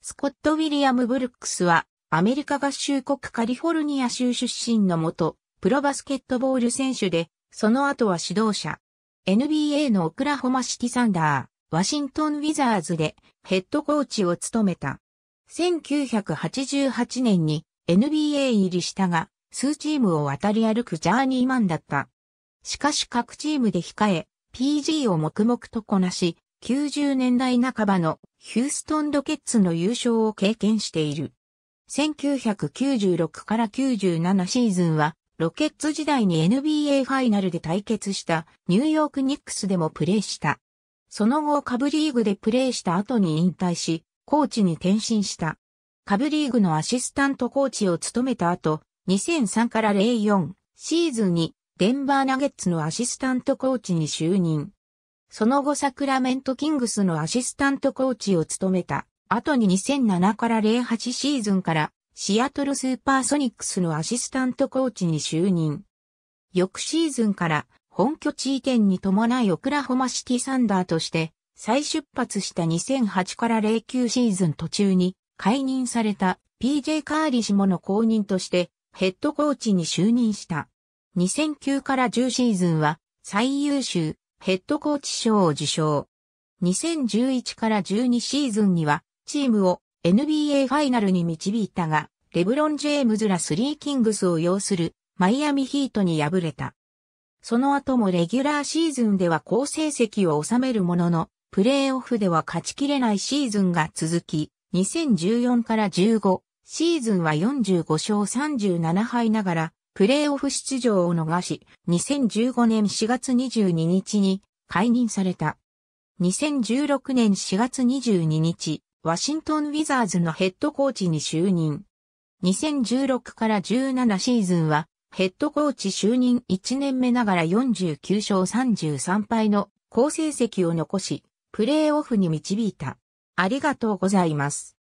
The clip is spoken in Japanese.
スコット・ウィリアム・ブルックスは、アメリカ合衆国カリフォルニア州出身のもと、プロバスケットボール選手で、その後は指導者。NBA のオクラホマシティサンダー、ワシントン・ウィザーズでヘッドコーチを務めた。1988年に NBA 入りしたが、数チームを渡り歩くジャーニーマンだった。しかし各チームで控え、PG を黙々とこなし、90年代半ばのヒューストン・ロケッツの優勝を経験している。1996から97シーズンは、ロケッツ時代に NBA ファイナルで対決したニューヨークニックスでもプレーした。その後カブリーグでプレーした後に引退し、コーチに転身した。カブリーグのアシスタントコーチを務めた後、2003から04シーズンにデンバーナゲッツのアシスタントコーチに就任。その後サクラメントキングスのアシスタントコーチを務めた。後に2007から08シーズンからシアトルスーパーソニックスのアシスタントコーチに就任。翌シーズンから本拠地移転に伴いオクラホマシティサンダーとして再出発した2008から09シーズン途中に解任された PJ カーリ氏もの後任としてヘッドコーチに就任した。2009から10シーズンは最優秀ヘッドコーチ賞を受賞。2011から12シーズンには、チームを NBA ファイナルに導いたが、レブロン・ジェームズらスリーキングスを擁するマイアミヒートに敗れた。その後もレギュラーシーズンでは好成績を収めるものの、プレーオフでは勝ちきれないシーズンが続き、2014から15シーズンは45勝37敗ながらプレーオフ出場を逃し、2015年4月22日に解任された。2016年4月22日、ワシントン・ウィザーズのヘッドコーチに就任。2016から17シーズンは、ヘッドコーチ就任1年目ながら49勝33敗の好成績を残し、プレーオフに導いた。ありがとうございます。